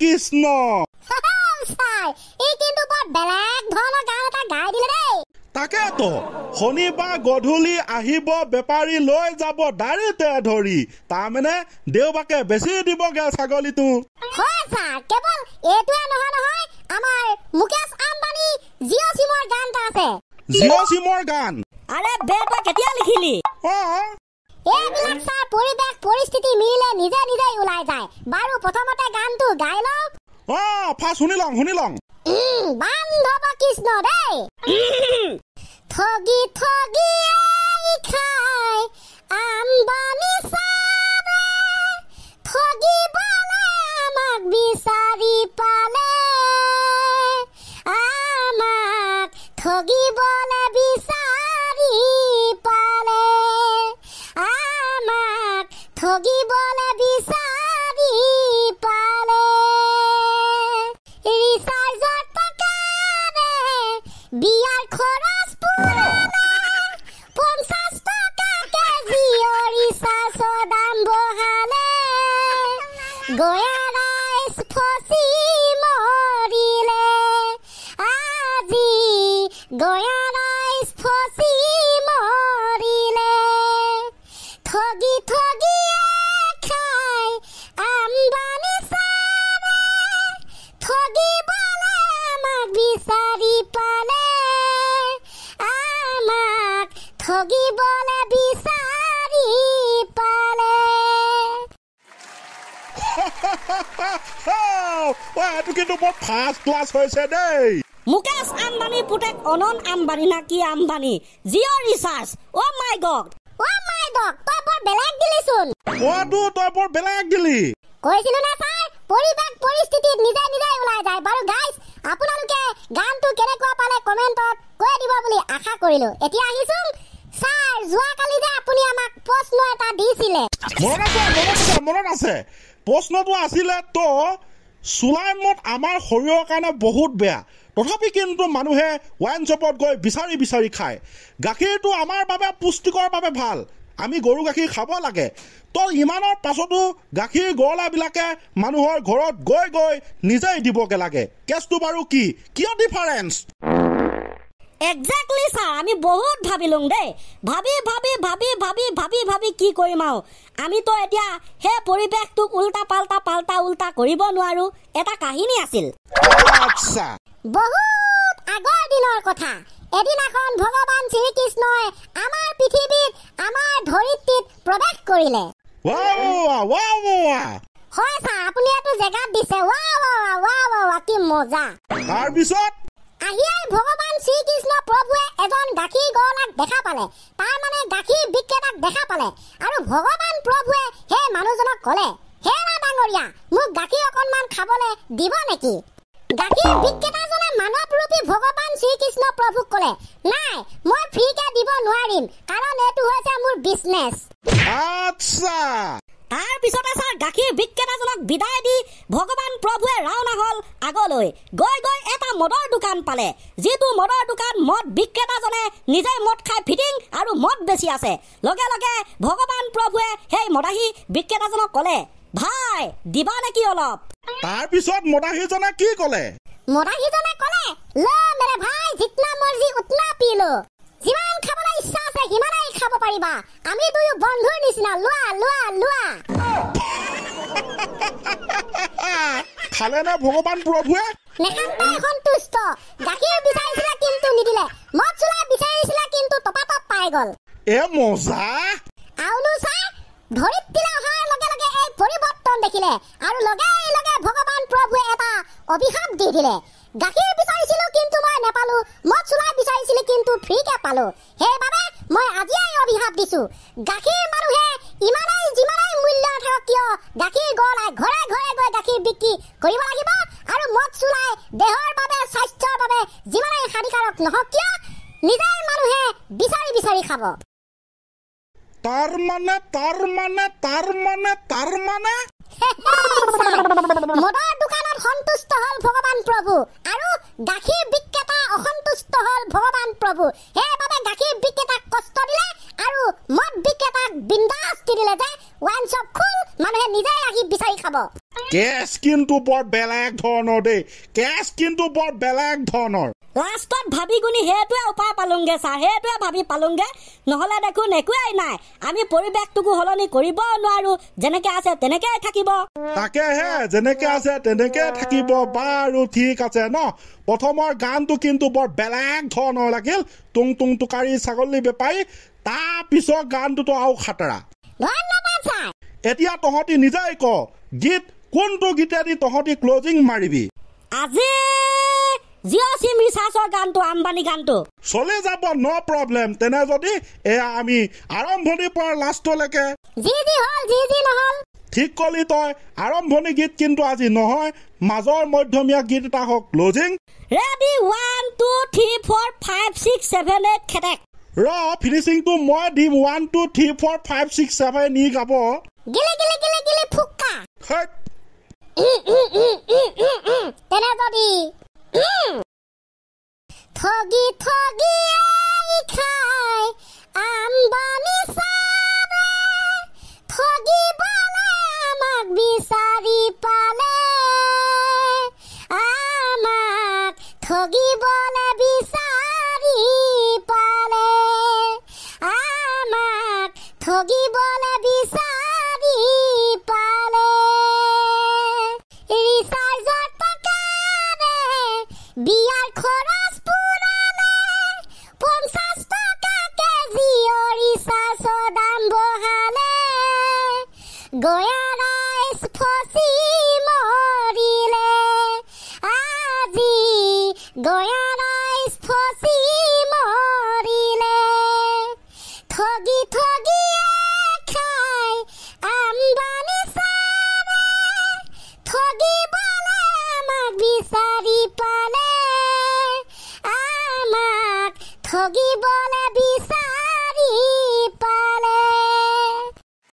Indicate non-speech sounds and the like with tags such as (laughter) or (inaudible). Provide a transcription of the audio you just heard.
কৃষ্ণ তাকেতো শনিবা গধূলি আহিব বেপাৰী লৈ যাব দাৰিতে ধৰি তাৰমানে দেউবাকে বেছি দিবগে ছাগলীটো জিঅ' চিমৰ গান আৰে দেউতা কেতিয়া লিখিলি অ এইবিলাক চাই পৰিৱেশ পৰিস্থিতি মিলে নিজে নিজে ওলাই যায় বাৰু প্ৰথমতে গানটো গাই লওক অ ফা শুনি লওঁ শুনি লওঁ বান্ধৱ কৃষ্ণ দেই ঠগি ঠগি খা জগিবলে বিচাৰি পালে ৰিচাৰ্জৰ টকাৰে বিয়াৰ খৰচ পূৰণে পঞ্চাছ টকা কেজিঅ ৰিচাৰ্জৰ দাম বহালে গয়া ৰাইজ ফচি মৰিলে আজি গয়া ৰাইজ ফচি মৰিলে ঠগি ঠগি এইটো কিন্তু বৰ ফাৰ্ষ্ট ক্লাছ হৈছে দেই মুকেশ আম্বানীৰ পুতেক অনন আম্বানী না কি আম্বানী জিঅ' ৰিচাৰ্জ অ' মাই গড অ' মাই গড তই বৰ বেলেগ দিলিচোন কোৱাটো তই বৰ বেলেগ দিলি কৈছিলো না ছাৰ পৰিৱেশ পৰিস্থিতিত নিজে নিজে ওলাই যায় বাৰু গাইজ আপোনালোকে গানটো কেনেকুৱা পালে কমেণ্টত কৈ দিব বুলি আশা কৰিলো এতিয়া আহিছোঁ ছাৰ যোৱাকালি যে আপুনি আমাক প্ৰশ্ন এটা দিছিলে মনত আছে মনত আছে মনত আছে প্ৰশ্নটো আছিলে তোৰ চুলাইমত আমাৰ শৰীৰৰ কাৰণে বহুত বেয়া তথাপি কিন্তু মানুহে ৱাইন শ্বপত গৈ বিচাৰি বিচাৰি খায় গাখীৰটো আমাৰ বাবে পুষ্টিকৰ বাবে ভাল আমি গৰু গাখীৰ খাব লাগে তো ইমানৰ পাছতো গাখীৰ গৰলাবিলাকে মানুহৰ ঘৰত গৈ গৈ নিজেই দিবগৈ লাগে কেচটো বাৰু কি কিয় ডিফাৰেঞ্চ এক্সেক্টলি চা আমি বহুত ভাবিলোঁ দেই ভাবি ভাবি ভাবি ভাবি ভাবি কি কৰিম আৰু আমিতো এতিয়া সেই পৰিৱেশটোক উল্টা পাল্টা পাল্টা উল্টা কৰিব নোৱাৰো এটা কাহিনী আছিল আমাৰ পৃথিৱীত প্ৰৱেশ কৰিলে আহিয়াই ভগৱান শ্ৰীকৃষ্ণ প্ৰভুৱে এজন গাখীৰ গৰলাক দেখা পালে তাৰ মানে গাখীৰ বিক্ৰেতাক দেখা পালে আৰু ভগৱান প্ৰভুৱে সেই মানুহজনক ক'লে হেৰা ডাঙৰীয়া মোক গাখীৰ অকণমান খাবলৈ দিব নেকি গাখীৰ বিক্ৰেতাজনে মানৱ ৰূপী ভগৱান শ্ৰীকৃষ্ণ প্ৰভুক ক'লে নাই মই ফ্ৰীকৈ দিব নোৱাৰিম কাৰণ এইটো হৈছে মোৰ বিজনেছ আচ্ছা তাৰ পিছতে ছাৰ গাখীৰ বিক্ৰেতাজনক বিদায় দি ভগৱান প্ৰভুৱে ৰাওনা হ'ল আগলৈ গৈ গৈ এটা মদৰ দোকান পালে যিটো মদৰ দোকান মদ বিক্ৰেতাজনে নিজে মদ খাই ফিটিং আৰু মদ বেচি আছে লগে লগে ভগৱান প্ৰভুৱে সেই মদাহী বিক্ৰেতাজনক ক'লে ভাই দিবা নেকি অলপ তাৰ পিছত মদাহীজনে কি ক'লে মদাহীজনে ক'লে লে মেৰে ভাই জিতনা মৰ্জি উতনা পিলো যিমান ইমানাই খাব পাৰিবা আমি দুয়ো বন্ধুৰ নিচিনা লোৱা লোৱা লোৱা খালে না ভগৱান প্ৰভুৱে নেপালো মদ চোলা বিচাৰিছিলো কিন্তু ফ্ৰীকে পালো সেইবাবে মই আজিয়েই অভিশাপ দিছো গাখীৰ মানুহে ইমানেই যিমানেই মূল্য থাকক কিয় গাখীৰ গড় ঘৰে ঘৰে গৈ গাখীৰ বিক্ৰী কৰিব লাগিব আৰু মদ চুলাই দেহৰ বাবে স্বাস্থ্যৰ বাবে যিমানেই হানিকাৰক নহওক কিয় নিজৰ মানুহে বিচাৰি বিচাৰি খাব তাৰমানে তাৰমানে তাৰমানে তাৰমানে (laughs) মদৰ দোকানত সন্তুষ্ট হ'ল ভগৱান প্ৰভু আৰু গাখীৰ বিক্ৰেতা অসন্তুষ্ট হ'ল ভগৱান প্ৰভু সেইবাবে গাখীৰ বিক্ৰেতাক কষ্ট দিলে আৰু মদ বিক্ৰেতাক বিন্দাস্তি দিলে যে ৱাইন চপ খোল মানুহে নিজেই আহি বিচাৰি খাব কেচ কিন্তু বৰ বেলেগ ধৰণৰ দেই কেচ কিন্তু বৰ বেলেগ ধৰণৰ লাষ্টত ভাবি গুণি সেইটোৱে উপায় পালোগে ছাৰ সেইটোৱে ভাবি পালোগে নহলে দেখোন একোৱেই নাই আমি পৰিৱেশটোকো সলনি কৰিব নোৱাৰো যেনেকে আছে তেনেকে থাকিব তাকেহে যেনেকে আছে তেনেকে থাকিব বাৰু ঠিক আছে ন প্ৰথমৰ গানটো কিন্তু বৰ বেলেগ ধৰণৰ লাগিল টুং টুং টুকাৰী ছাগলী বেপাৰী তাৰ পিছৰ গানটোতো আৰু খাতৰা এতিয়া তহঁতি নিজাই ক গীত কোনটো গীতেদি তহঁতি ক্লজিং মাৰিবি আজি মাজৰ মধ্যমীয়া গীত এটা হওক তেনে যদি ঠগি ঠগি খায় আম্বানি গয়ারাইস ফসি মরিলে আজি গয়ারাইস ফসি মরিলে ঠগি ঠগি খাই আমবানি সারে ঠগি বলে আমাক বিচারি পালে আমাক ঠগিবলে